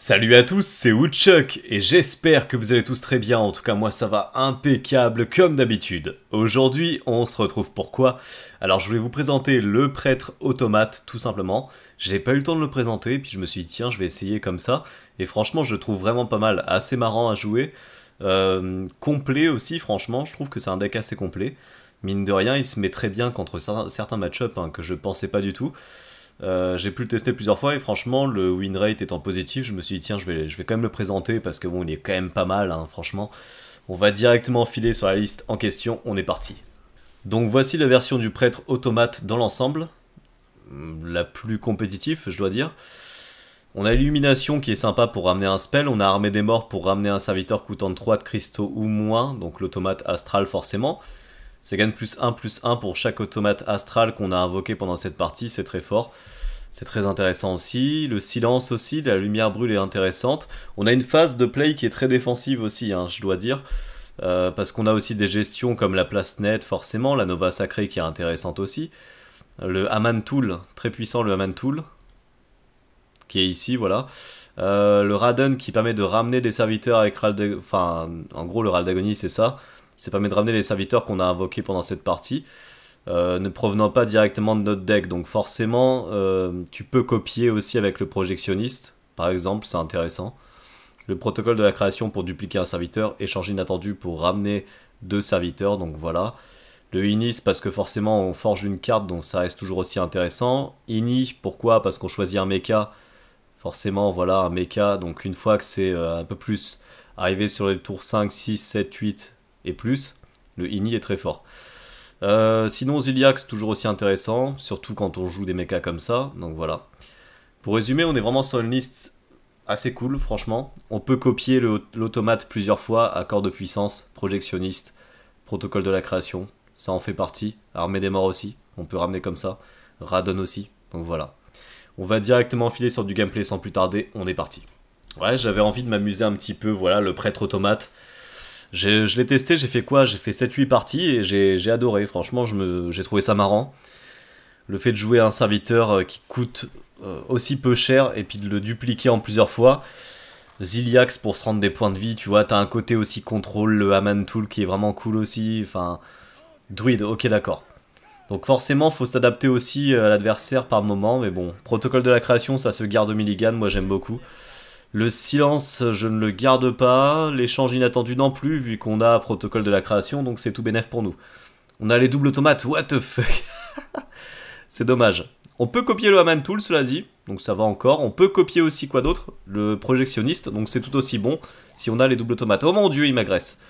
Salut à tous, c'est Woodchuck et j'espère que vous allez tous très bien, en tout cas moi ça va impeccable comme d'habitude. Aujourd'hui on se retrouve pourquoi Alors je voulais vous présenter le prêtre automate tout simplement. J'ai pas eu le temps de le présenter puis je me suis dit tiens je vais essayer comme ça et franchement je le trouve vraiment pas mal, assez marrant à jouer. Euh, complet aussi franchement, je trouve que c'est un deck assez complet. Mine de rien il se met très bien contre certains match-ups hein, que je pensais pas du tout. Euh, j'ai pu le tester plusieurs fois et franchement, le win rate étant positif, je me suis dit tiens, je vais, je vais quand même le présenter parce que bon, il est quand même pas mal, hein, franchement. On va directement filer sur la liste en question, on est parti. Donc voici la version du prêtre automate dans l'ensemble, hmm, la plus compétitive, je dois dire. On a l'illumination qui est sympa pour ramener un spell, on a armée des morts pour ramener un serviteur coûtant 3 de cristaux ou moins, donc l'automate astral forcément. Ça gagne plus 1 plus 1 pour chaque automate astral qu'on a invoqué pendant cette partie, c'est très fort. C'est très intéressant aussi. Le silence aussi, la lumière brûle est intéressante. On a une phase de play qui est très défensive aussi, hein, je dois dire. Euh, parce qu'on a aussi des gestions comme la place nette, forcément, la Nova Sacrée qui est intéressante aussi. Le aman Tool, très puissant le Aman Tool, qui est ici, voilà. Euh, le radon qui permet de ramener des serviteurs avec ral, enfin, en gros, le Raldagonis, c'est ça. Ça permet de ramener les serviteurs qu'on a invoqués pendant cette partie, euh, ne provenant pas directement de notre deck. Donc forcément, euh, tu peux copier aussi avec le projectionniste, par exemple, c'est intéressant. Le protocole de la création pour dupliquer un serviteur, échanger inattendu pour ramener deux serviteurs, donc voilà. Le Inis, parce que forcément on forge une carte, donc ça reste toujours aussi intéressant. Ini, pourquoi Parce qu'on choisit un mecha. Forcément, voilà, un mecha, donc une fois que c'est euh, un peu plus arrivé sur les tours 5, 6, 7, 8, et plus, le Ini est très fort. Euh, sinon, Ziliax, toujours aussi intéressant, surtout quand on joue des mechas comme ça, donc voilà. Pour résumer, on est vraiment sur une liste assez cool, franchement. On peut copier l'automate plusieurs fois, accord de puissance, projectionniste, protocole de la création, ça en fait partie. Armée des morts aussi, on peut ramener comme ça. Radon aussi, donc voilà. On va directement filer sur du gameplay sans plus tarder, on est parti. Ouais, j'avais envie de m'amuser un petit peu, voilà, le prêtre automate. Je l'ai testé, j'ai fait quoi J'ai fait 7-8 parties et j'ai adoré. Franchement, j'ai trouvé ça marrant. Le fait de jouer un serviteur euh, qui coûte euh, aussi peu cher et puis de le dupliquer en plusieurs fois. Ziliax pour se rendre des points de vie, tu vois, t'as un côté aussi contrôle, le Haman Tool qui est vraiment cool aussi, enfin, druide, ok d'accord. Donc forcément, faut s'adapter aussi euh, à l'adversaire par moment, mais bon, protocole de la création, ça se garde au Milligan, moi j'aime beaucoup. Le silence, je ne le garde pas. L'échange inattendu non plus, vu qu'on a protocole de la création, donc c'est tout bénef pour nous. On a les doubles tomates, what the fuck C'est dommage. On peut copier le Haman Tool, cela dit, donc ça va encore. On peut copier aussi quoi d'autre Le projectionniste, donc c'est tout aussi bon si on a les doubles tomates. Oh mon dieu, il m'agresse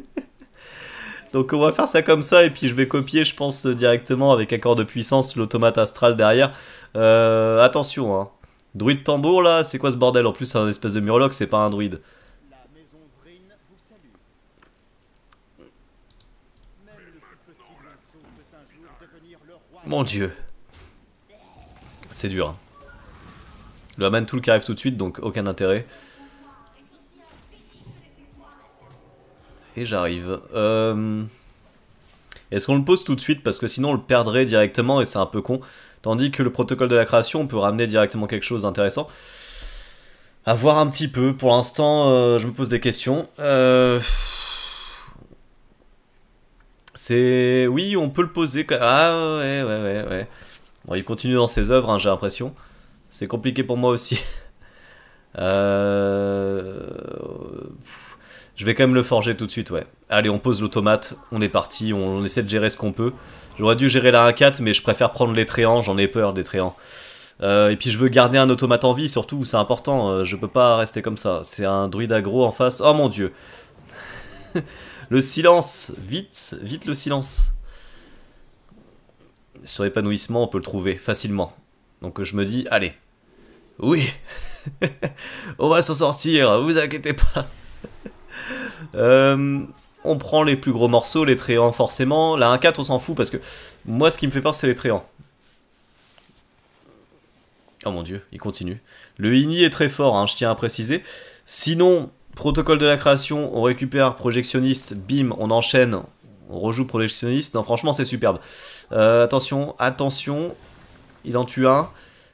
Donc on va faire ça comme ça et puis je vais copier, je pense, directement avec accord de puissance l'automate astral derrière. Euh, attention, hein, Druide tambour là, c'est quoi ce bordel En plus c'est un espèce de murloc, c'est pas un druide. Mon dieu. C'est dur. Hein. Le Haman Tool qui arrive tout de suite, donc aucun intérêt. Et j'arrive. Euh, est-ce qu'on le pose tout de suite Parce que sinon on le perdrait directement et c'est un peu con. Tandis que le protocole de la création, peut ramener directement quelque chose d'intéressant. À voir un petit peu. Pour l'instant, euh, je me pose des questions. Euh, c'est. Oui, on peut le poser. Ah ouais, ouais, ouais, Bon, il continue dans ses œuvres, hein, j'ai l'impression. C'est compliqué pour moi aussi. Euh, je vais quand même le forger tout de suite, ouais. Allez, on pose l'automate, on est parti, on essaie de gérer ce qu'on peut. J'aurais dû gérer la 1-4, mais je préfère prendre les tréants, j'en ai peur des tréants. Euh, et puis je veux garder un automate en vie, surtout, c'est important, euh, je peux pas rester comme ça. C'est un druide aggro en face, oh mon dieu Le silence, vite, vite le silence. Sur épanouissement, on peut le trouver facilement. Donc je me dis, allez, oui On va s'en sortir, vous inquiétez pas euh, on prend les plus gros morceaux, les tréants forcément. La 1-4 on s'en fout parce que moi ce qui me fait peur c'est les tréants. Oh mon dieu, il continue. Le INI est très fort, hein, je tiens à préciser. Sinon, protocole de la création, on récupère projectionniste, bim, on enchaîne, on rejoue projectionniste. Non, franchement, c'est superbe. Euh, attention, attention, il en tue un.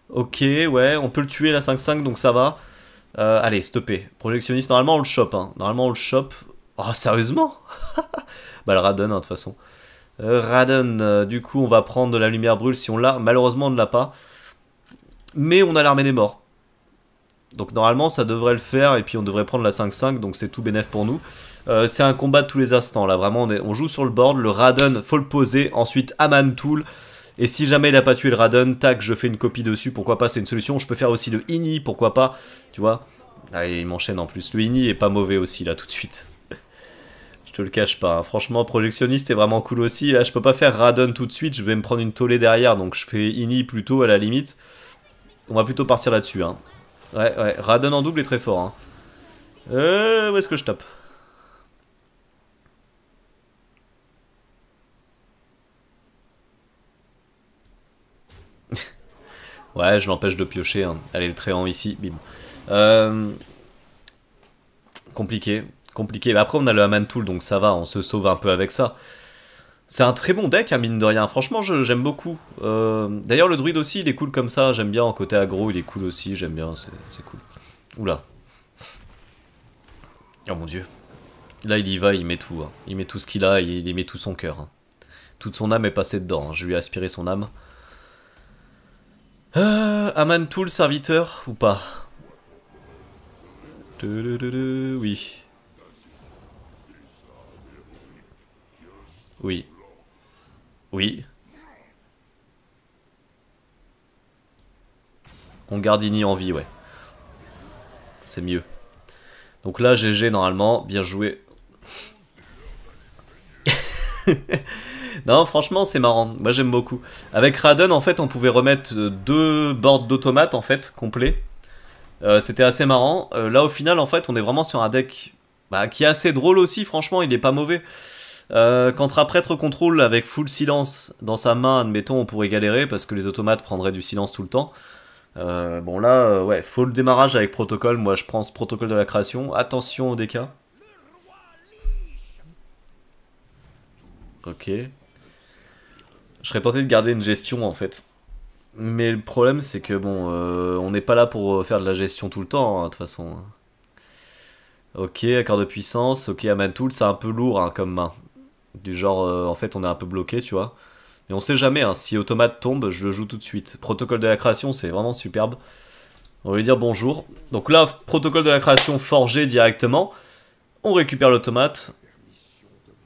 Ok, ouais, on peut le tuer la 5-5, donc ça va. Euh, allez, stoppé. Projectionniste, normalement on le chope. Hein. Normalement on le chope. Oh, sérieusement Bah, le Radon, hein, de toute façon. Euh, Radon, euh, du coup, on va prendre de la lumière brûle si on l'a. Malheureusement, on ne l'a pas. Mais on a l'armée des morts. Donc, normalement, ça devrait le faire. Et puis, on devrait prendre la 5-5. Donc, c'est tout bénef pour nous. Euh, c'est un combat de tous les instants. Là, vraiment, on, on joue sur le board. Le Radon, faut le poser. Ensuite, Aman Tool. Et si jamais il a pas tué le Radon, tac, je fais une copie dessus. Pourquoi pas, c'est une solution. Je peux faire aussi le Ini, pourquoi pas. Tu vois Allez, ah, il m'enchaîne en plus. Le Ini est pas mauvais aussi, là, tout de suite te le cache pas. Hein. Franchement, projectionniste est vraiment cool aussi. Là, je peux pas faire Radon tout de suite, je vais me prendre une tollée derrière, donc je fais Ini plutôt à la limite. On va plutôt partir là-dessus. Hein. Ouais, Radon en double est très fort. Hein. Euh, où est-ce que je tape Ouais, je l'empêche de piocher. Allez, hein. le tréant ici, bim. Euh, compliqué compliqué. Mais après, on a le Aman Tool, donc ça va, on se sauve un peu avec ça. C'est un très bon deck, hein, mine de rien. Franchement, j'aime beaucoup. Euh, d'ailleurs, le druide aussi, il est cool comme ça. J'aime bien. En côté aggro, il est cool aussi. J'aime bien, c'est cool. Oula. Oh mon dieu. Là, il y va, il met tout. Hein. Il met tout ce qu'il a, il met tout son cœur. Hein. Toute son âme est passée dedans. Je lui ai aspiré son âme. Euh, Aman Tool, serviteur, ou pas Oui. Oui. Oui. On Gardini en vie, ouais. C'est mieux. Donc là, GG normalement, bien joué. non, franchement, c'est marrant. Moi, j'aime beaucoup. Avec Raden, en fait, on pouvait remettre euh, deux boards d'automates, en fait, complets. Euh, c'était assez marrant. Euh, là, au final, en fait, on est vraiment sur un deck bah, qui est assez drôle aussi, franchement, il est pas mauvais. Euh, quand un prêtre contrôle avec full silence dans sa main, admettons, on pourrait galérer parce que les automates prendraient du silence tout le temps. Euh, bon là, euh, ouais, full démarrage avec protocole. Moi, je prends ce protocole de la création. Attention au déca. Ok. Je serais tenté de garder une gestion en fait. Mais le problème c'est que bon, euh, on n'est pas là pour faire de la gestion tout le temps, hein, de toute façon. Hein. Ok, accord de puissance, ok, Tool, c'est un peu lourd hein, comme main. Du genre, euh, en fait, on est un peu bloqué, tu vois. Mais on sait jamais, hein. si Automate tombe, je le joue tout de suite. Protocole de la création, c'est vraiment superbe. On va lui dire bonjour. Donc là, protocole de la création forgé directement. On récupère l'automate.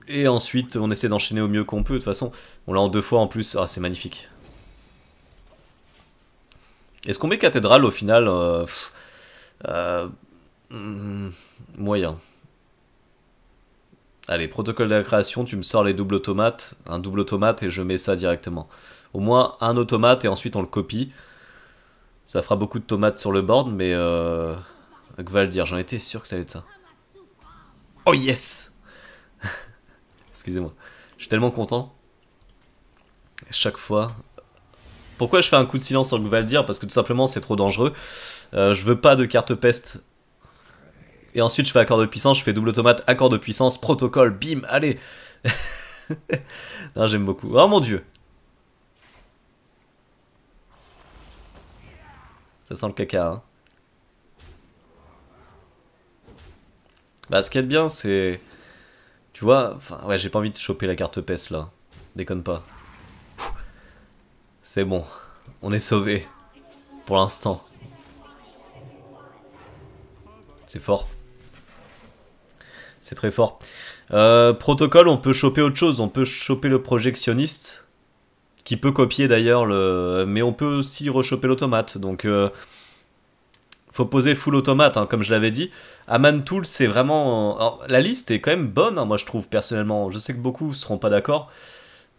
Et ensuite, on essaie d'enchaîner au mieux qu'on peut. De toute façon, on l'a en deux fois en plus. Ah, c'est magnifique. Est-ce qu'on met cathédrale au final euh, euh, hmm, Moyen. Allez, protocole de la création, tu me sors les doubles automates, un double automate et je mets ça directement. Au moins un automate et ensuite on le copie. Ça fera beaucoup de tomates sur le board, mais euh... va dire, j'en étais sûr que ça allait être ça. Oh yes Excusez-moi, je suis tellement content. chaque fois, pourquoi je fais un coup de silence sur Gvaldir Parce que tout simplement c'est trop dangereux. Euh, je veux pas de carte peste et ensuite, je fais accord de puissance, je fais double automate, accord de puissance, protocole, bim, allez Non, J'aime beaucoup. Oh mon dieu Ça sent le caca, hein. Bah, ce qui est bien, c'est... Tu vois, ouais, j'ai pas envie de choper la carte PES, là. Déconne pas. C'est bon. On est sauvé. Pour l'instant. C'est fort c'est très fort. Euh, protocole, on peut choper autre chose, on peut choper le projectionniste, qui peut copier d'ailleurs le... Mais on peut aussi rechoper l'automate, donc... Euh, faut poser full automate, hein, comme je l'avais dit. Aman Tool, c'est vraiment... la liste est quand même bonne, hein, moi je trouve, personnellement. Je sais que beaucoup seront pas d'accord,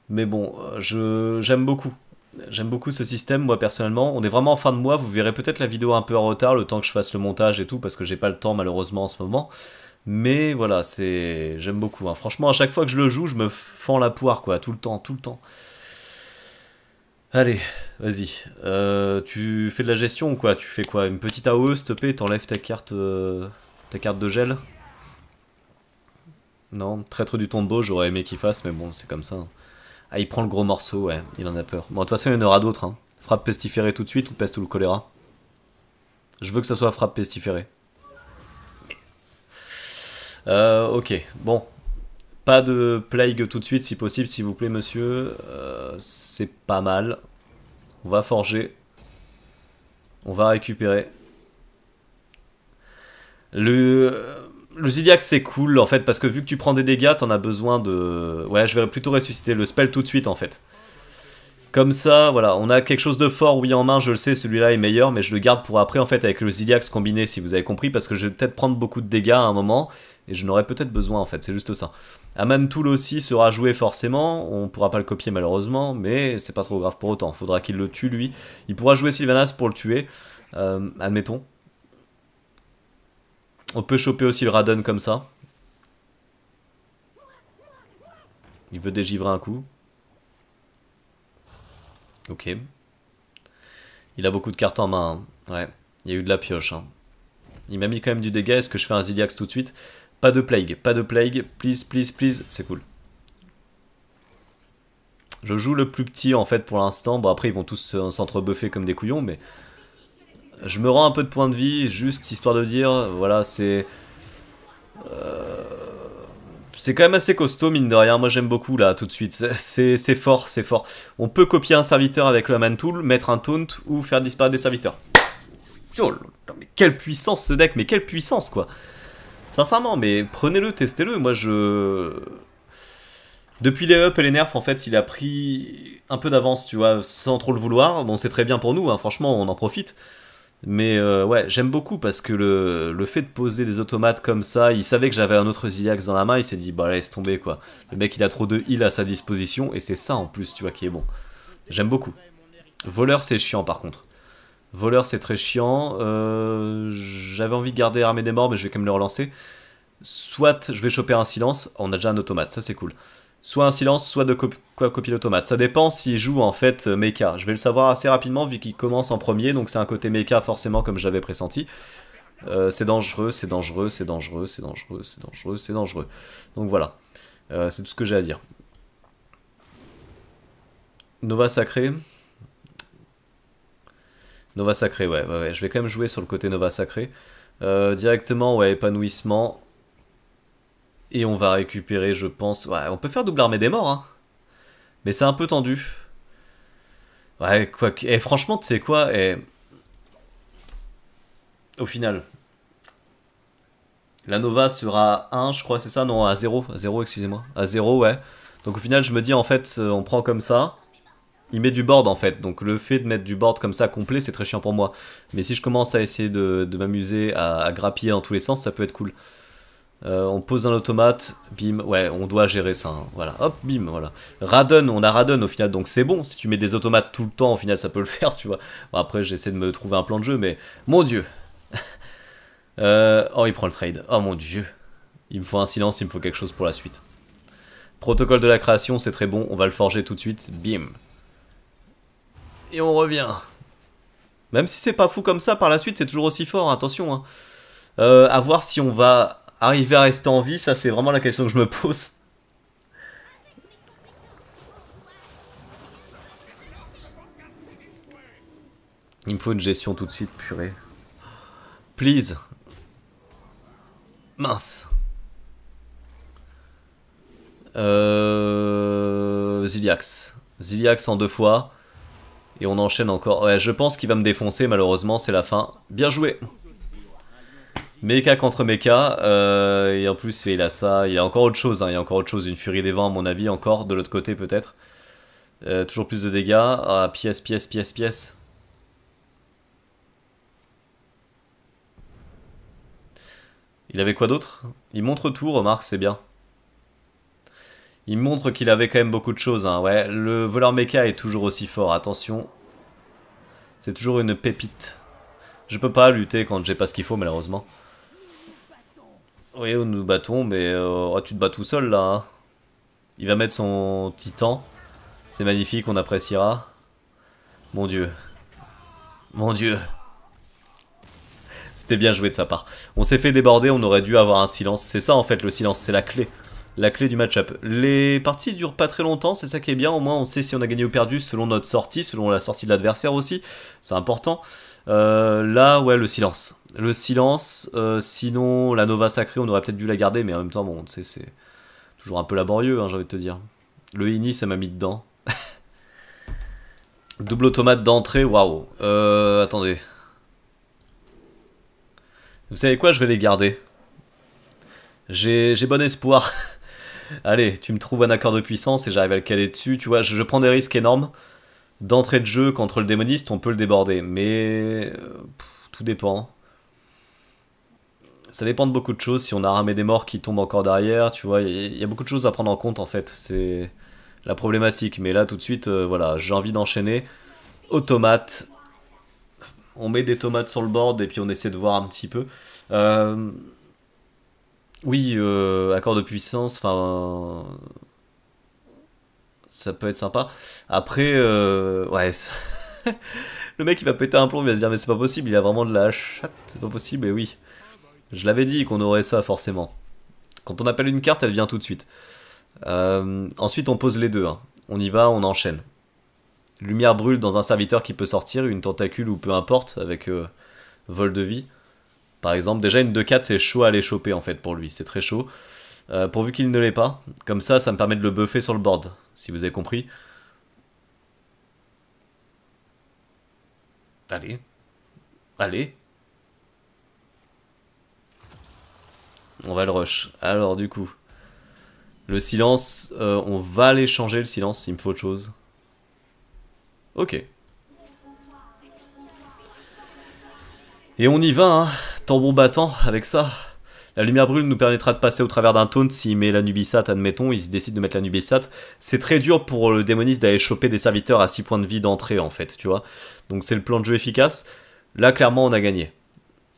mais bon, je j'aime beaucoup. J'aime beaucoup ce système, moi personnellement. On est vraiment en fin de mois, vous verrez peut-être la vidéo un peu en retard, le temps que je fasse le montage et tout, parce que j'ai pas le temps malheureusement en ce moment. Mais voilà, c'est j'aime beaucoup. Hein. Franchement, à chaque fois que je le joue, je me fends la poire, quoi, tout le temps, tout le temps. Allez, vas-y. Euh, tu fais de la gestion ou quoi Tu fais quoi Une petite AOE, s'il te plaît, t'enlèves ta carte, euh, ta carte de gel Non, traître du tombeau, j'aurais aimé qu'il fasse, mais bon, c'est comme ça. Hein. Ah, il prend le gros morceau, ouais, il en a peur. Bon, de toute façon, il y en aura d'autres. Hein. Frappe pestiférée tout de suite ou peste ou le choléra Je veux que ça soit frappe pestiférée. Euh, ok, bon. Pas de plague tout de suite, si possible, s'il vous plaît, monsieur. Euh, c'est pas mal. On va forger. On va récupérer. Le... Euh, le c'est cool en fait parce que vu que tu prends des dégâts t'en as besoin de... Ouais je vais plutôt ressusciter le spell tout de suite en fait. Comme ça voilà on a quelque chose de fort oui en main je le sais celui-là est meilleur mais je le garde pour après en fait avec le Ziliax combiné si vous avez compris parce que je vais peut-être prendre beaucoup de dégâts à un moment et je n'aurai peut-être besoin en fait, c'est juste ça. Amantoul Tool aussi sera joué forcément, on ne pourra pas le copier malheureusement, mais c'est pas trop grave pour autant, faudra qu'il le tue lui. Il pourra jouer Sylvanas pour le tuer, euh, admettons. On peut choper aussi le Radon comme ça. Il veut dégivrer un coup. Ok. Il a beaucoup de cartes en main. Hein. Ouais, il y a eu de la pioche. Hein. Il m'a mis quand même du dégât. Est-ce que je fais un Ziliax tout de suite pas de plague, pas de plague, please, please, please, c'est cool. Je joue le plus petit en fait pour l'instant, bon après ils vont tous euh, s'entrebuffer comme des couillons, mais... Je me rends un peu de points de vie, juste histoire de dire, voilà, c'est... Euh, c'est quand même assez costaud, mine de rien. Moi, j'aime beaucoup, là, tout de suite. C'est fort, c'est fort. On peut copier un serviteur avec le Man-Tool, mettre un taunt ou faire disparaître des serviteurs. Oh, mais quelle puissance, ce deck Mais quelle puissance, quoi Sincèrement, mais prenez-le, testez-le. Moi, je. Depuis les up et les nerfs, en fait, il a pris un peu d'avance, tu vois, sans trop le vouloir. Bon, c'est très bien pour nous, hein. franchement, on en profite. Mais euh, ouais, j'aime beaucoup parce que le, le, fait de poser des automates comme ça, il savait que j'avais un autre Zillax dans la main, il s'est dit, bah laisse tomber quoi. Le mec il a trop de heal à sa disposition et c'est ça en plus, tu vois, qui est bon. J'aime beaucoup. Voleur c'est chiant par contre. Voleur, c'est très chiant. Euh, j'avais envie de garder Armée des Morts, mais je vais quand même le relancer. Soit je vais choper un silence, on a déjà un automate, ça c'est cool. Soit un silence, soit de quoi copier l'automate. Ça dépend s'il joue en fait euh, mecha. Je vais le savoir assez rapidement vu qu'il commence en premier, donc c'est un côté mecha forcément comme j'avais pressenti. Euh, c'est dangereux, c'est dangereux, c'est dangereux, c'est dangereux, c'est dangereux, c'est dangereux. Donc voilà, c'est tout ce que j'ai à dire. Nova sacré. Nova Sacré, ouais, ouais, Je vais quand même jouer sur le côté Nova Sacré. Euh, directement, ouais, épanouissement. Et on va récupérer, je pense... Ouais, on peut faire double armée des morts, hein. Mais c'est un peu tendu. Ouais, quoi Et eh, franchement, tu sais quoi Et... Eh. Au final, la Nova sera 1, je crois, c'est ça Non, à 0. À 0, excusez-moi. À 0, ouais. Donc au final, je me dis, en fait, euh, on prend comme ça il met du board en fait, donc le fait de mettre du board comme ça complet, c'est très chiant pour moi. Mais si je commence à essayer de, m'amuser à, grappiller dans tous les sens, ça peut être cool. Euh, on pose un automate, bim, ouais, on doit gérer ça, hein. voilà, hop, bim, voilà. Radon, on a Radon au final, donc c'est bon, si tu mets des automates tout le temps, au final ça peut le faire, tu vois. Bon, après, j'essaie de me trouver un plan de jeu, mais mon dieu euh, Oh, il prend le trade, oh mon dieu Il me faut un silence, il me faut quelque chose pour la suite. Protocole de la création, c'est très bon, on va le forger tout de suite, bim et on revient. Même si c'est pas fou comme ça, par la suite c'est toujours aussi fort, hein, attention. Hein. Euh, à voir si on va arriver à rester en vie, ça c'est vraiment la question que je me pose. Il me faut une gestion tout de suite, purée. Please. Mince. Euh... Ziliax. Ziliax en deux fois. Et on enchaîne encore. Ouais, je pense qu'il va me défoncer, malheureusement, c'est la fin. Bien joué Mecha contre Mecha, euh, et en plus il a ça, il y a encore autre chose, hein. il y a encore autre chose, une furie des vents à mon avis, encore, de l'autre côté peut-être. Euh, toujours plus de dégâts, ah, pièce, pièce, pièce, pièce. Il avait quoi d'autre Il montre tout, remarque, c'est bien. Il montre qu'il avait quand même beaucoup de choses. Hein, ouais, le voleur mecha est toujours aussi fort, attention. C'est toujours une pépite. Je peux pas lutter quand j'ai pas ce qu'il faut, malheureusement. Oui, nous nous battons, mais euh, oh, tu te bats tout seul, là. Hein. Il va mettre son titan. C'est magnifique, on appréciera. Mon dieu. Mon dieu. C'était bien joué de sa part. On s'est fait déborder, on aurait dû avoir un silence. C'est ça en fait le silence, c'est la clé la clé du match-up. Les parties durent pas très longtemps, c'est ça qui est bien, au moins on sait si on a gagné ou perdu selon notre sortie, selon la sortie de l'adversaire aussi, c'est important. Euh, là, ouais, le silence. Le silence, euh, sinon la Nova sacrée, on aurait peut-être dû la garder, mais en même temps, bon, tu c'est toujours un peu laborieux, hein, j'ai envie de te dire. Le Ini, ça m'a mis dedans. Double automate d'entrée, waouh. Euh, attendez. Vous savez quoi, je vais les garder. J'ai bon espoir. allez, tu me trouves un accord de puissance et j'arrive à le caler dessus. Tu vois, je, prends des risques énormes. D'entrée de jeu contre le démoniste, on peut le déborder, mais euh, tout dépend. Hein. Ça dépend de beaucoup de choses. Si on a ramé des morts qui tombent encore derrière, tu vois, il y, a beaucoup de choses à prendre en compte en fait. C'est la problématique. Mais là, tout de suite, euh, voilà, j'ai envie d'enchaîner. Automate. On met des tomates sur le board et puis on essaie de voir un petit peu. Euh, oui, euh, accord de puissance, enfin. Ça peut être sympa. Après, euh, ouais. le mec il va péter un plomb, il va se dire mais c'est pas possible, il a vraiment de la chatte, c'est pas possible, Mais oui. Je l'avais dit qu'on aurait ça forcément. Quand on appelle une carte, elle vient tout de suite. Euh, ensuite, on pose les deux. Hein. On y va, on enchaîne. Lumière brûle dans un serviteur qui peut sortir, une tentacule ou peu importe, avec vol de vie. Par exemple, déjà une 2-4, c'est chaud à aller choper en fait pour lui, c'est très chaud. Euh, pourvu qu'il ne l'ait pas. Comme ça, ça me permet de le buffer sur le board, si vous avez compris. Allez. Allez. On va le rush. Alors du coup, le silence, euh, on va aller changer le silence, il me faut autre chose. Ok. Et on y va, hein, tambour battant, avec ça. La lumière brûle nous permettra de passer au travers d'un taunt s'il met la Nubisat, admettons, il se décide de mettre la Nubisat. C'est très dur pour le démoniste d'aller choper des serviteurs à 6 points de vie d'entrée, en fait, tu vois. Donc c'est le plan de jeu efficace. Là, clairement, on a gagné.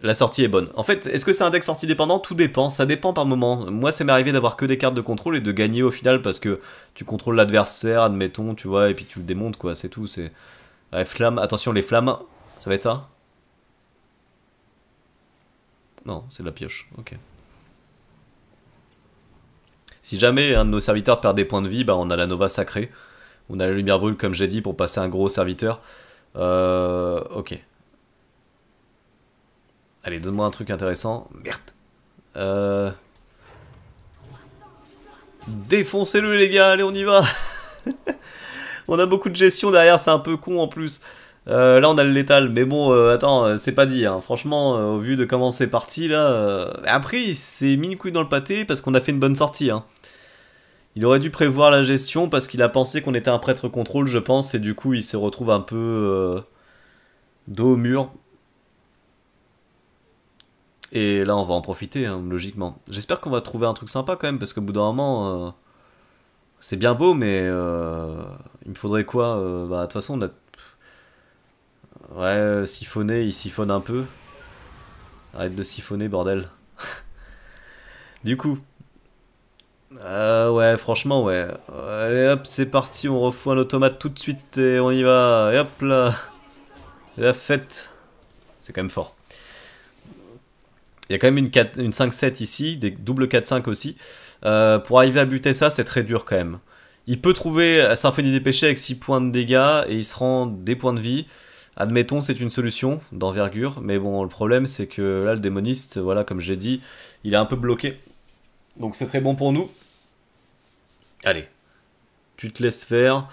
La sortie est bonne. En fait, est-ce que c'est un deck sortie dépendant Tout dépend, ça dépend par moment. Moi, ça m'est arrivé d'avoir que des cartes de contrôle et de gagner au final parce que tu contrôles l'adversaire, admettons, tu vois, et puis tu le démontes, quoi, c'est tout. C'est. Ouais, flamme, attention, les flammes, ça va être ça non, c'est de la pioche, ok. Si jamais un de nos serviteurs perd des points de vie, bah on a la Nova sacrée. On a la lumière brûle, comme j'ai dit, pour passer un gros serviteur. Euh, ok. Allez, donne-moi un truc intéressant. Merde. Euh... Défoncez-le les gars, allez on y va On a beaucoup de gestion derrière, c'est un peu con en plus. Euh, là, on a le létal, mais bon, euh, attends, euh, c'est pas dit. Hein. Franchement, au vu de comment c'est parti, là. Après, il s'est mis couille dans le pâté parce qu'on a fait une bonne sortie. Hein. Il aurait dû prévoir la gestion parce qu'il a pensé qu'on était un prêtre contrôle, je pense, et du coup, il se retrouve un peu dos au mur. Et là, on va en profiter, hein, logiquement. J'espère qu'on va trouver un truc sympa quand même, parce qu'au bout d'un moment, c'est bien beau, mais il me faudrait quoi Bah, de toute façon, on a Ouais, euh, siphonner, il siphonne un peu. Arrête de siphonner, bordel. du coup. Euh, ouais, franchement, ouais. Allez, hop, c'est parti, on refoue un automate tout de suite et on y va. hop là. La fête. C'est quand même fort. Il y a quand même une, 5-7 ici, des doubles 4-5 aussi. Euh, pour arriver à buter ça, c'est très dur quand même. Il peut trouver la Symphonie des Péchés avec 6 points de dégâts et il se rend des points de vie. Admettons, c'est une solution d'envergure, mais bon, le problème, c'est que là, le démoniste, voilà, comme j'ai dit, il est un peu bloqué. Donc c'est très bon pour nous. Allez, tu te laisses faire,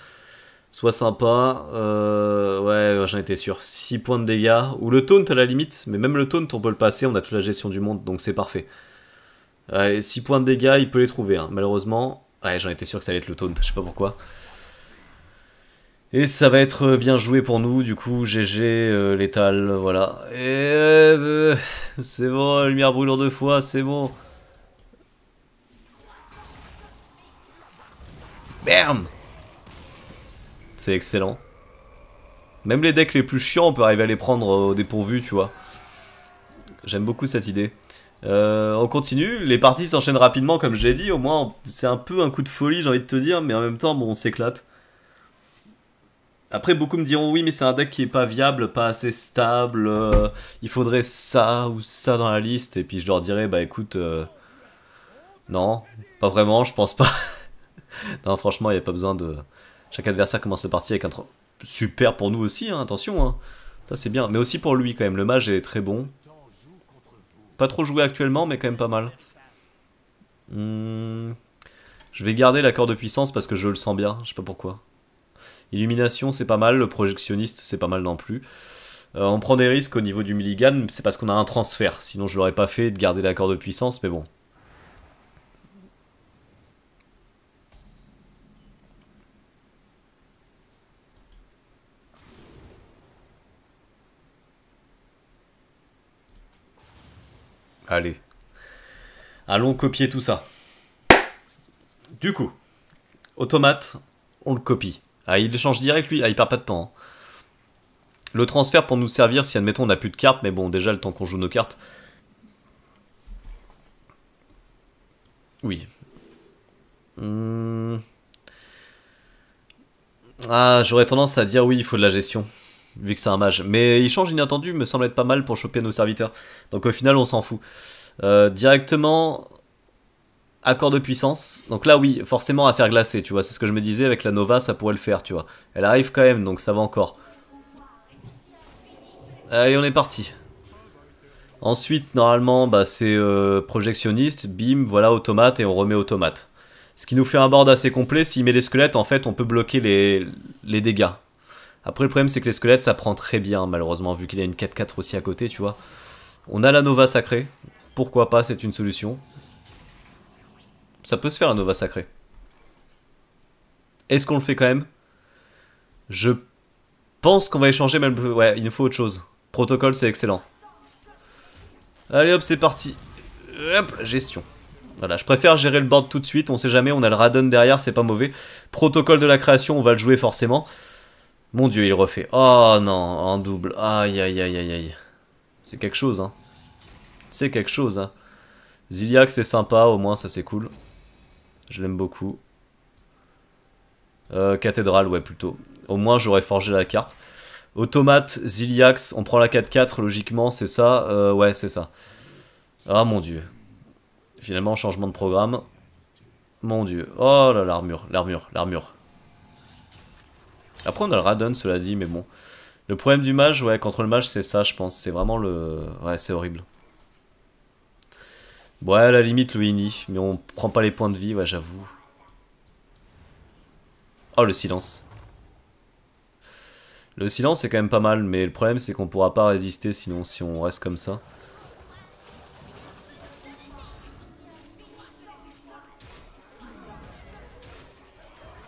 sois sympa. Euh, ouais, j'en étais sûr. 6 points de dégâts, ou le taunt à la limite, mais même le taunt, on peut le passer, on a toute la gestion du monde, donc c'est parfait. Allez, 6 points de dégâts, il peut les trouver, hein, malheureusement. Ouais, j'en étais sûr que ça allait être le taunt, je sais pas pourquoi. Et ça va être euh, bien joué pour nous, du coup, GG, euh, létal, euh, voilà. Et c'est bon, lumière brûlure de fois, c'est bon. Bam C'est excellent. Même les decks les plus chiants, on peut arriver à les prendre au dépourvu, tu vois. J'aime beaucoup cette idée. on continue, les parties s'enchaînent rapidement, comme je l'ai dit, au moins c'est un peu un coup de folie, j'ai envie de te dire, mais en même temps, bon, on s'éclate. Après, beaucoup me diront oui, mais c'est un deck qui est pas viable, pas assez stable, euh, il faudrait ça ou ça dans la liste, et puis je leur dirais bah écoute, euh, non, pas vraiment, je pense pas. non, franchement, il n'y a pas besoin de. Chaque adversaire commence sa partie avec un. Super pour nous aussi, hein, attention, hein. ça c'est bien, mais aussi pour lui quand même, le mage est très bon. Pas trop joué actuellement, mais quand même pas mal. Hmm, je vais garder l'accord de puissance parce que je le sens bien, je sais pas pourquoi. Illumination, c'est pas mal. Le projectionniste, c'est pas mal non plus. Euh, on prend des risques au niveau du Milligan, c'est parce qu'on a un transfert. Sinon, je l'aurais pas fait de garder l'accord de puissance, mais bon. Allez. Allons copier tout ça. Du coup, automate, on le copie. Ah, il change direct lui, ah, il perd pas de temps. Hein. Le transfert pour nous servir si admettons on n'a plus de cartes, mais bon déjà le temps qu'on joue nos cartes. Oui. Hmm. Ah, j'aurais tendance à dire oui, il faut de la gestion, vu que c'est un mage. Mais il change inattendu me semble être pas mal pour choper nos serviteurs. Donc au final on s'en fout. Euh, directement, Accord de puissance. Donc là, oui, forcément à faire glacer, tu vois. C'est ce que je me disais avec la Nova, ça pourrait le faire, tu vois. Elle arrive quand même, donc ça va encore. Allez, on est parti. Ensuite, normalement, bah, c'est euh, projectionniste, bim, voilà, automate, et on remet automate. Ce qui nous fait un board assez complet. S'il met les squelettes, en fait, on peut bloquer les, les dégâts. Après, le problème, c'est que les squelettes, ça prend très bien, malheureusement, vu qu'il y a une 4-4 aussi à côté, tu vois. On a la Nova sacrée. Pourquoi pas, c'est une solution ça peut se faire un Nova Sacré. Est-ce qu'on le fait quand même Je pense qu'on va échanger, même. Ouais, il nous faut autre chose. Protocole, c'est excellent. Allez hop, c'est parti. Hop, gestion. Voilà, je préfère gérer le board tout de suite, on sait jamais, on a le Radon derrière, c'est pas mauvais. Protocole de la création, on va le jouer forcément. Mon dieu, il refait. Oh non, en double. Aïe, aïe, aïe, aïe, aïe. C'est quelque chose, hein. C'est quelque chose, hein. Ziliac, c'est sympa, au moins, ça c'est cool. Je l'aime beaucoup. Euh, cathédrale, ouais, plutôt. Au moins, j'aurais forgé la carte. Automate, Ziliax, on prend la 4-4, logiquement, c'est ça. Euh, ouais, c'est ça. Ah, mon dieu. Finalement, changement de programme. Mon dieu. Oh là, l'armure, l'armure, l'armure. Après, on a le Radon, cela dit, mais bon. Le problème du mage, ouais, contre le mage, c'est ça, je pense. C'est vraiment le... Ouais, c'est horrible. Ouais, à la limite, Louini, mais on prend pas les points de vie, j'avoue. Oh, le silence. Le silence, c'est quand même pas mal, mais le problème, c'est qu'on pourra pas résister sinon si on reste comme ça.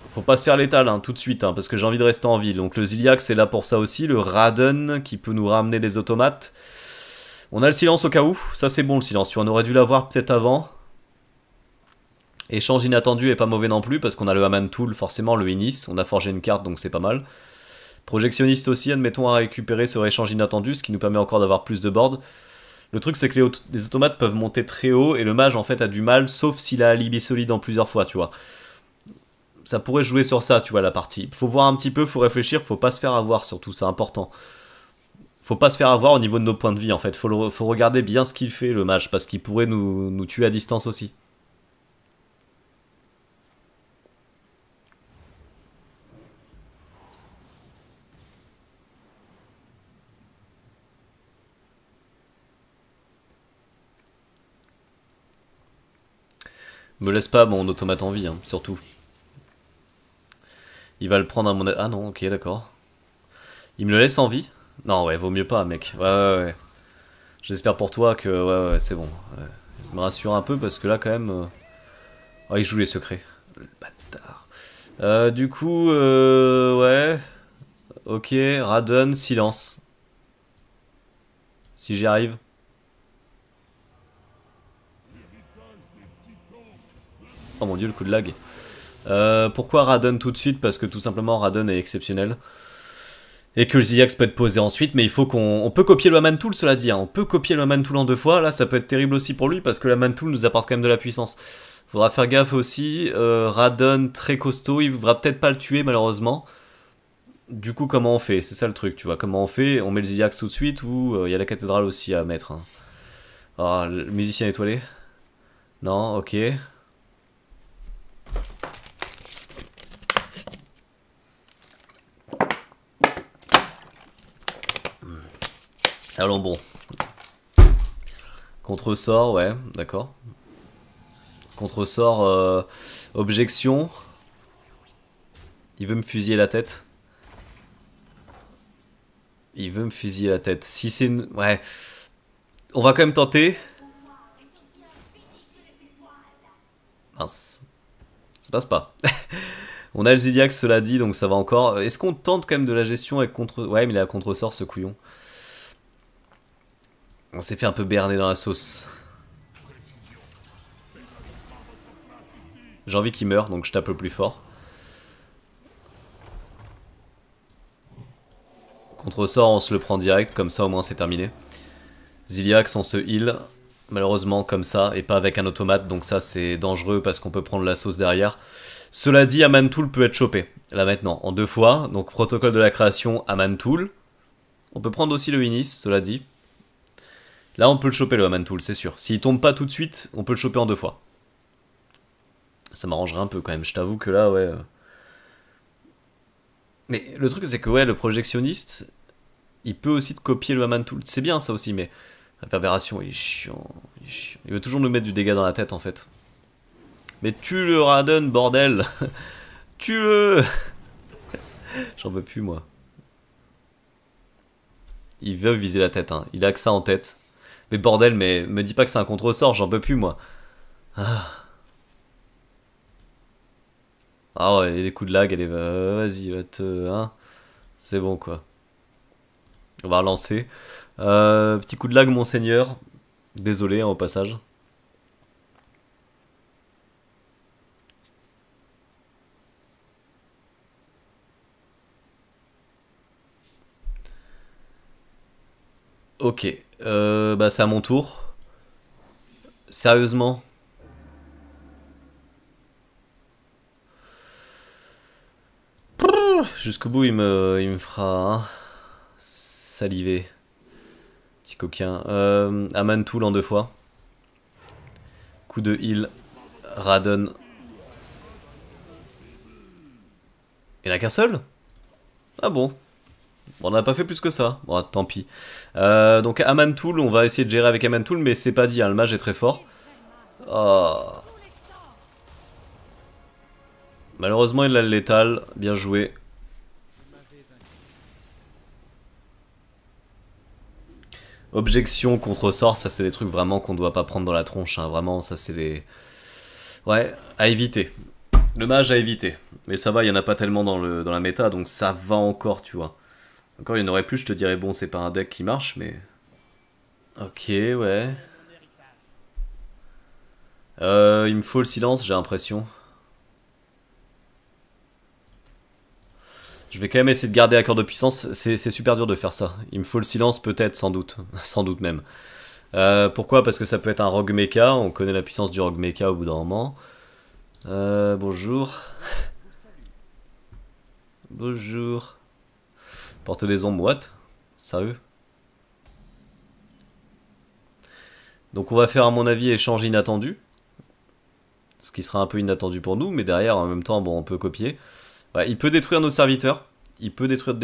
Faut pas se faire l'étal hein, tout de suite, hein, parce que j'ai envie de rester en ville. Donc le Ziliac, c'est là pour ça aussi. Le Raden, qui peut nous ramener des automates. On a le silence au cas où. Ça, c'est bon le silence. Tu en aurais dû l'avoir peut-être avant. Échange inattendu est pas mauvais non plus parce qu'on a le Haman Tool, forcément le Inis. On a forgé une carte donc c'est pas mal. Projectionniste aussi, admettons, à récupérer ce échange inattendu, ce qui nous permet encore d'avoir plus de board. Le truc c'est que les, automates peuvent monter très haut et le mage en fait a du mal sauf s'il a alibi solide en plusieurs fois, tu vois. Ça pourrait jouer sur ça, tu vois, la partie. Faut voir un petit peu, faut réfléchir, faut pas se faire avoir surtout, c'est important faut pas se faire avoir au niveau de nos points de vie en fait. Faut, regarder bien ce qu'il fait le match parce qu'il pourrait nous, nous tuer à distance aussi. Me laisse pas mon automate en vie, hein, surtout. Il va le prendre à mon... Ah non, ok, d'accord. Il me le laisse en vie non, ouais, vaut mieux pas, mec. Ouais, ouais, ouais. J'espère pour toi que ouais, ouais, c'est bon. me rassure un peu parce que là, quand même. Euh, oh, il joue les secrets. Le bâtard. Euh, du coup, euh, ouais. Ok, Radon, silence. Si j'y arrive. Oh mon dieu, le coup de lag. Euh, pourquoi Radon tout de suite Parce que tout simplement Radon est exceptionnel et que le peut être posé ensuite, mais il faut qu'on on peut copier le Haman Tool, cela dit, hein. on peut copier le Mantool en deux fois, là ça peut être terrible aussi pour lui, parce que le man Tool nous apporte quand même de la puissance. Faudra faire gaffe aussi, euh, Radon très costaud, il voudra peut-être pas le tuer malheureusement. Du coup comment on fait C'est ça le truc, tu vois, comment on fait On met le ziax tout de suite, ou euh, il y a la cathédrale aussi à mettre. Hein. Ah, le musicien étoilé Non, ok. Allons bon. Contresort, ouais, d'accord. Contresort, euh, objection. Il veut me fusiller la tête. Il veut me fusiller la tête. Si c'est une... Ouais. On va quand même tenter. Mince. Ça passe pas. on a le Zidiac, cela dit, donc ça va encore. Est-ce qu'on tente quand même de la gestion avec contre... Ouais, mais il a contre-sort ce couillon. On s'est fait un peu berner dans la sauce. J'ai envie qu'il meure, donc je tape le plus fort. contre on se le prend direct, comme ça au moins c'est terminé. Ziliax, on se heal, malheureusement comme ça, et pas avec un automate, donc ça c'est dangereux parce qu'on peut prendre la sauce derrière. Cela dit, Amantoul peut être chopé, là maintenant, en deux fois. Donc protocole de la création, Amantoul. On peut prendre aussi le Innis, cela dit, Là, on peut le choper, le Haman Tool, c'est sûr. S'il tombe pas tout de suite, on peut le choper en deux fois. Ça m'arrangerait un peu quand même, je t'avoue que là, ouais... Euh. Mais le truc, c'est que ouais, le projectionniste, il peut aussi te copier le Haman Tool. C'est bien ça aussi, mais la réverbération, il est, chiant, il veut toujours nous mettre du dégât dans la tête en fait. Mais tue le Raden, bordel Tue-le J'en veux plus moi. Il veut viser la tête, hein. il a que ça en tête. Mais bordel, mais me dis pas que c'est un contre-sort, j'en peux plus moi. Ah. Ah ouais, les coups de lag, allez, euh, vas-y, va te. Hein c'est bon quoi. On va relancer. Euh, petit coup de lag, monseigneur. Désolé hein, au passage. Ok. Euh, bah c'est à mon tour. Sérieusement. Jusqu'au bout, il me, il me fera hein, saliver. Petit coquin. Aman tool en deux fois. Coup de heal. Radon. Il n'y en a qu'un seul Ah bon on n'a pas fait plus que ça. Bon, tant pis. Euh, donc donc Tool, on va essayer de gérer avec Tool, mais c'est pas dit, hein. le mage est très fort. Oh. Malheureusement, il a létal. Bien joué. Objection, contre-sort, ça c'est des trucs vraiment qu'on doit pas prendre dans la tronche. Hein. Vraiment, ça c'est des... Ouais, à éviter. Le mage à éviter. Mais ça va, il y en a pas tellement dans, le, dans la méta, donc ça va encore, tu vois. Encore, il n'y en aurait plus, je te dirais, bon, c'est pas un deck qui marche, mais... Ok, ouais. Euh, il me faut le silence, j'ai l'impression. Je vais quand même essayer de garder cœur de puissance. C'est super dur de faire ça. Il me faut le silence, peut-être, sans doute. sans doute même. Euh, pourquoi Parce que ça peut être un Rogue Mecha. On connaît la puissance du Rogue Mecha au bout d'un moment. Euh, bonjour. bonjour. Porte des ombres, what Sérieux Donc on va faire à mon avis échange inattendu. Ce qui sera un peu inattendu pour nous, mais derrière en même temps, bon, on peut copier. il peut détruire nos serviteurs. Il peut détruire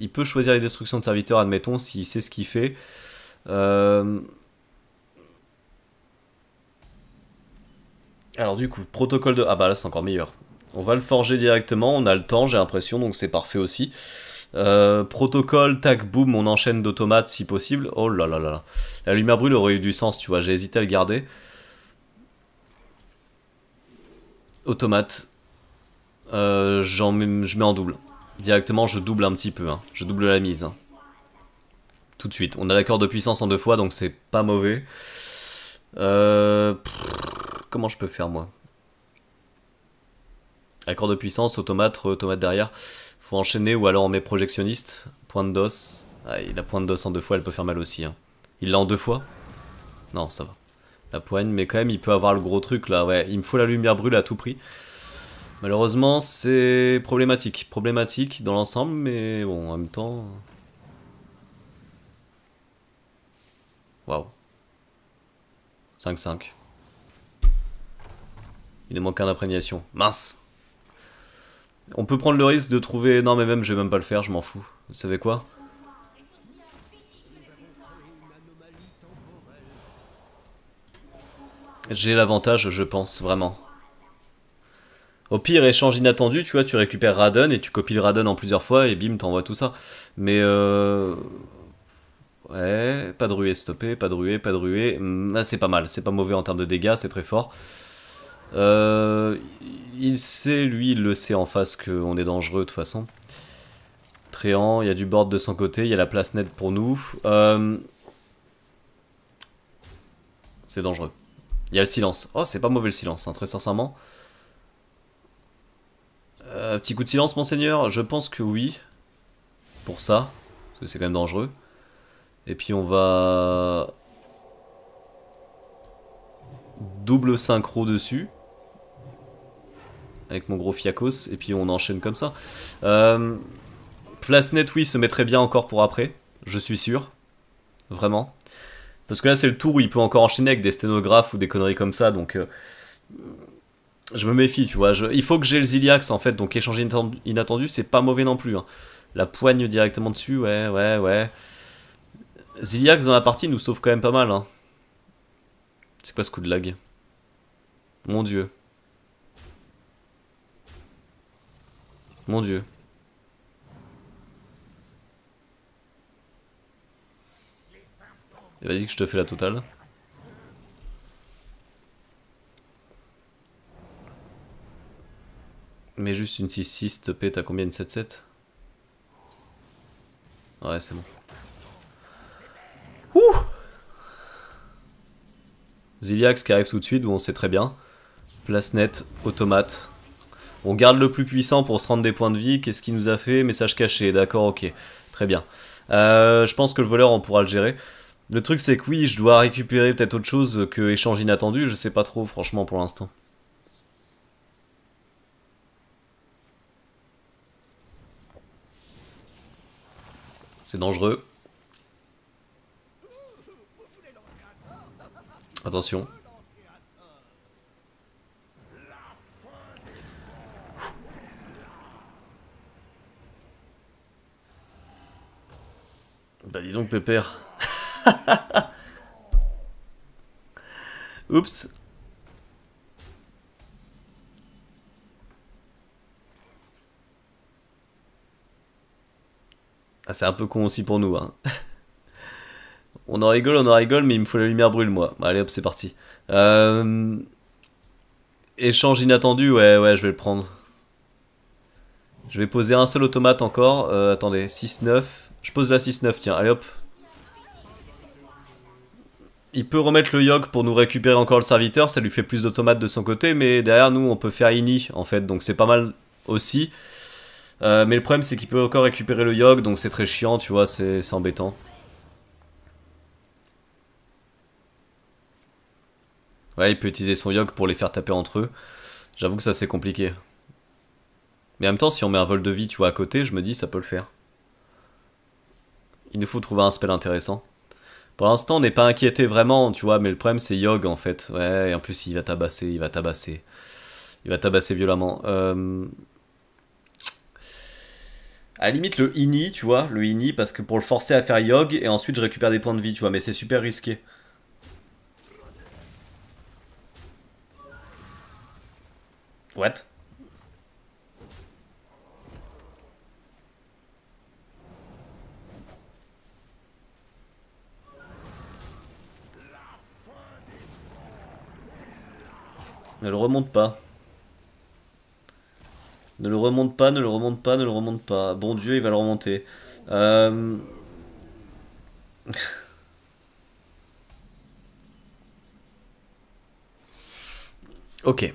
il peut choisir les destructions de serviteurs, admettons, s'il sait ce qu'il fait. Euh, alors du coup, protocole de... Ah bah là c'est encore meilleur. On va le forger directement, on a le temps j'ai l'impression, donc c'est parfait aussi. Euh, protocole, tac, boum, on enchaîne d'automates si possible. Oh là là là. La lumière brûle aurait eu du sens, tu vois, j'ai hésité à le garder. Automate. Euh, je mets en double. Directement, je double un petit peu. Hein. Je double la mise. Hein. Tout de suite. On a l'accord de puissance en deux fois, donc c'est pas mauvais. Euh, comment je peux faire, moi Accord de puissance, automate, automate derrière. Faut enchaîner ou alors on met projectionniste. de d'os. Ah, la pointe d'os en deux fois, elle peut faire mal aussi. Hein. Il l'a en deux fois Non, ça va. La poigne, mais quand même, il peut avoir le gros truc là. Ouais, il me faut la lumière brûle à tout prix. Malheureusement, c'est problématique. Problématique dans l'ensemble, mais bon, en même temps... Waouh. 5-5. Il ne manque un imprégnation. Mince on peut prendre le risque de trouver... Non mais même, je vais même pas le faire, je m'en fous. Vous savez quoi J'ai l'avantage, je pense, vraiment. Au pire, échange inattendu, tu vois, tu récupères Radon et tu copies le Radon en plusieurs fois et bim, t'envoies tout ça. Mais euh... Ouais, pas de ruée stoppée, pas de ruée, pas de ruée. Hum, ah, c'est pas mal, c'est pas mauvais en termes de dégâts, c'est très fort. Euh, il sait, lui, il le sait en face qu'on est dangereux de toute façon. Tréant, il y a du board de son côté, il y a la place nette pour nous. Euh, c'est dangereux. Il y a le silence. Oh, c'est pas mauvais le silence, hein, très sincèrement. Euh, petit coup de silence, monseigneur Je pense que oui. Pour ça. Parce que c'est quand même dangereux. Et puis on va... Double synchro dessus avec mon gros Fiacos, et puis on enchaîne comme ça. Euh, Placenet, oui, se mettrait bien encore pour après, je suis sûr. Vraiment. Parce que là, c'est le tour où il peut encore enchaîner avec des sténographes ou des conneries comme ça, donc... Euh, je me méfie, tu vois. il faut que j'ai le Ziliax, en fait, donc échanger inattendu, c'est pas mauvais non plus. Hein. La poigne directement dessus, ouais, ouais, ouais. Ziliax dans la partie nous sauve quand même pas mal. Hein. C'est quoi ce coup de lag Mon dieu. Mon dieu. Vas-y que je te fais la totale. Mais juste une 6-6, te pète t'as combien une 7-7 Ouais, c'est bon. Ouh Ziliax qui arrive tout de suite, bon, c'est très bien. Place net automate. On garde le plus puissant pour se rendre des points de vie. Qu'est-ce qu'il nous a fait Message caché, d'accord, ok. Très bien. Euh, je pense que le voleur, on pourra le gérer. Le truc, c'est que oui, je dois récupérer peut-être autre chose que échange inattendu. Je sais pas trop, franchement, pour l'instant. C'est dangereux. Attention. Père Oups. Ah, c'est un peu con aussi pour nous. Hein. on en rigole, on en rigole, mais il me faut la lumière brûle, moi. Allez, hop, c'est parti. Euh, échange inattendu, ouais, ouais, je vais le prendre. Je vais poser un seul automate encore. Euh, attendez, 6-9. Je pose la 6-9, tiens. Allez, hop, il peut remettre le yog pour nous récupérer encore le serviteur, ça lui fait plus d'automates de son côté, mais derrière nous on peut faire Ini en fait, donc c'est pas mal aussi. Euh, mais le problème c'est qu'il peut encore récupérer le yog, donc c'est très chiant, tu vois, c'est embêtant. Ouais, il peut utiliser son yog pour les faire taper entre eux. J'avoue que ça c'est compliqué. Mais en même temps, si on met un vol de vie, tu vois, à côté, je me dis ça peut le faire. Il nous faut trouver un spell intéressant. Pour l'instant, on n'est pas inquiété vraiment, tu vois, mais le problème c'est Yog en fait. Ouais, et en plus il va tabasser, il va tabasser. Il va tabasser violemment. Euh... À limite, le Ini, tu vois, le Ini, parce que pour le forcer à faire Yog et ensuite je récupère des points de vie, tu vois, mais c'est super risqué. What Ne le remonte pas. Ne le remonte pas, ne le remonte pas, ne le remonte pas. Bon Dieu, il va le remonter. Euh, ok.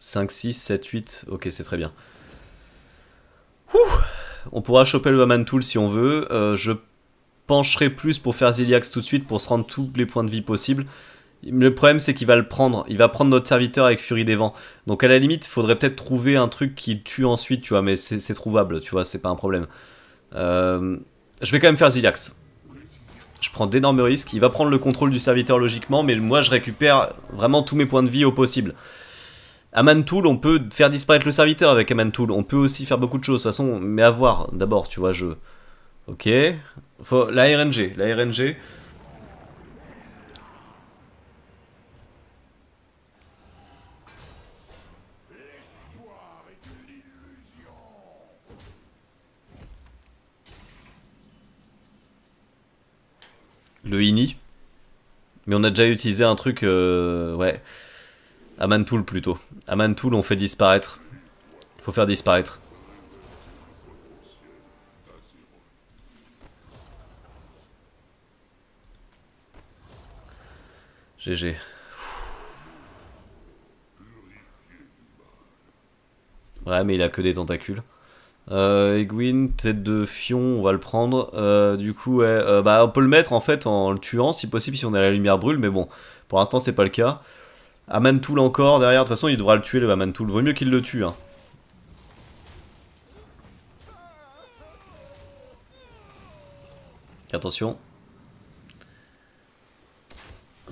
5, 6, 7, 8. Ok, c'est très bien. on pourra choper le Haman Tool si on veut. Euh, je pencherai plus pour faire Ziliax tout de suite pour se rendre tous les points de vie possibles. Le problème, c'est qu'il va le prendre. Il va prendre notre serviteur avec Fury des Vents. Donc, à la limite, il faudrait peut-être trouver un truc qui tue ensuite, tu vois. Mais c'est trouvable, tu vois, c'est pas un problème. Euh, je vais quand même faire Zilax. Je prends d'énormes risques. Il va prendre le contrôle du serviteur logiquement, mais moi, je récupère vraiment tous mes points de vie au possible. tool on peut faire disparaître le serviteur avec Aman Tool, On peut aussi faire beaucoup de choses, de toute façon, mais à voir. D'abord, tu vois, je... Ok. La RNG, la RNG. le INI. Mais on a déjà utilisé un truc, euh, ouais, Amantool plutôt. Amantool, on fait disparaître. Faut faire disparaître. GG. Ouais, mais il a que des tentacules. Euh, tête de fion, on va le prendre. Euh, du coup, euh, bah, on peut le mettre en fait en le tuant si possible si on a la lumière brûle, mais bon, pour l'instant c'est pas le cas. Amantoul encore derrière, de toute façon il devra le tuer le Amantoul, vaut mieux qu'il le tue. Hein. Attention.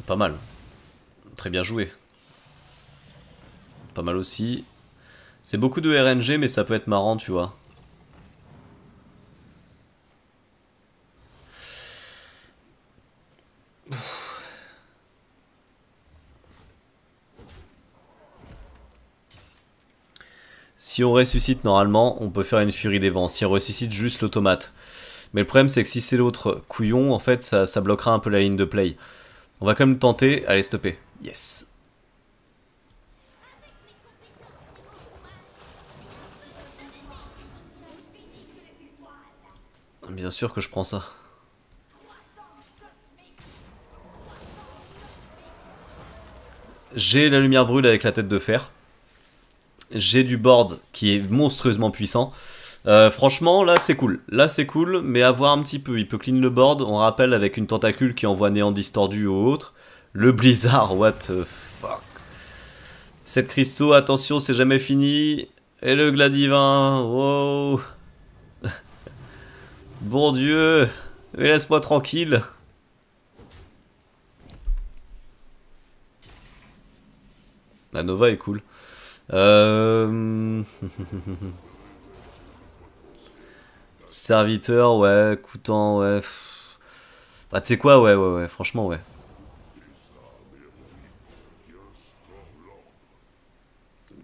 Pas mal. Très bien joué. Pas mal aussi. C'est beaucoup de RNG, mais ça peut être marrant, tu vois. Si on ressuscite normalement, on peut faire une furie des vents. Si on ressuscite juste l'automate. Mais le problème, c'est que si c'est l'autre couillon, en fait, ça, bloquera un peu la ligne de play. On va quand même tenter. Allez, stopper. Yes. bien sûr que je prends ça. J'ai la lumière brûle avec la tête de fer. J'ai du board qui est monstrueusement puissant. Euh, franchement, là c'est cool. Là c'est cool, mais à voir un petit peu. Il peut clean le board, on rappelle, avec une tentacule qui envoie néant distordu ou autre. Le blizzard, what the fuck. Cette cristaux, attention, c'est jamais fini. Et le gladivin, wow. Bon Dieu laisse-moi tranquille La Nova est cool. Euh, serviteur, ouais. Coutant, ouais. Bah, tu sais quoi, ouais, ouais, ouais. Franchement, ouais.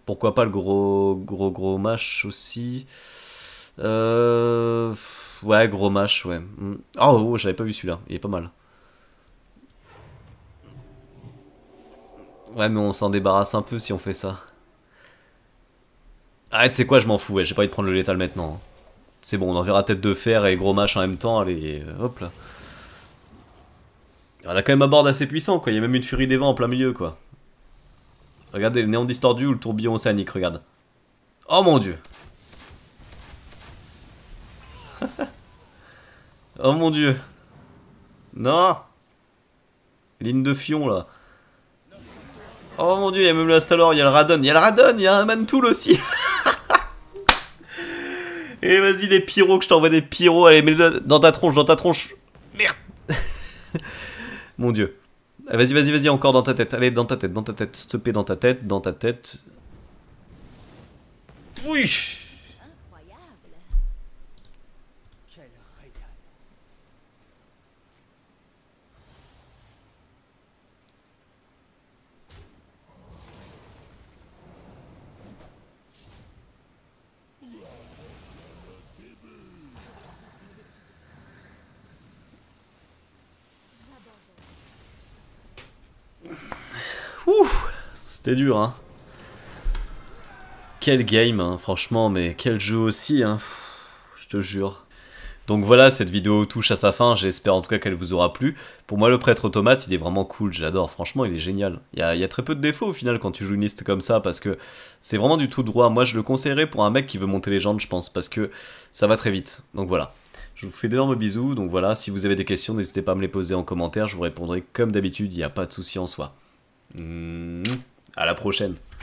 Pourquoi pas le gros, gros, gros match aussi. Euh... Ouais, gros mâche, ouais. Mm. Ah, oh, oh, j'avais pas vu celui-là, il est pas mal. Ouais, mais on s'en débarrasse un peu si on fait ça. Ah, c'est quoi, je m'en fous, j'ai pas envie de prendre le létal maintenant. Hein. C'est bon, on enverra tête de fer et gros mâche en même temps, allez, hop là. On a quand même un board assez puissant, quoi, il y a même une furie des vents en plein milieu, quoi. Regardez, le néon distordu ou le tourbillon océanique, regarde. Oh mon dieu oh mon dieu. Non Ligne de fion là. Oh mon dieu, il y a même le Astalor, il y a le Radon, il y a le Radon, il y a un aussi. Et eh, vas-y les pyros, que je t'envoie des pyros, allez mets dans ta tronche, dans ta tronche. Merde. mon dieu. Eh, vas-y, vas-y, vas-y, encore dans ta tête. Allez, dans ta tête, dans ta tête. Stoppé dans ta tête, dans ta tête. Oui C'était dur, hein. Quel game, hein, franchement, mais quel jeu aussi, hein. Je te jure. Donc voilà, cette vidéo touche à sa fin, j'espère en tout cas qu'elle vous aura plu. Pour moi, le prêtre automate, il est vraiment cool, j'adore, franchement, il est génial. Il y, a, très peu de défauts au final quand tu joues une liste comme ça, parce que c'est vraiment du tout droit. Moi, je le conseillerais pour un mec qui veut monter les jambes, je pense, parce que ça va très vite. Donc voilà, je vous fais d'énormes bisous, donc voilà, si vous avez des questions, n'hésitez pas à me les poser en commentaire, je vous répondrai comme d'habitude, il n'y a pas de souci en soi. Mm. À la prochaine.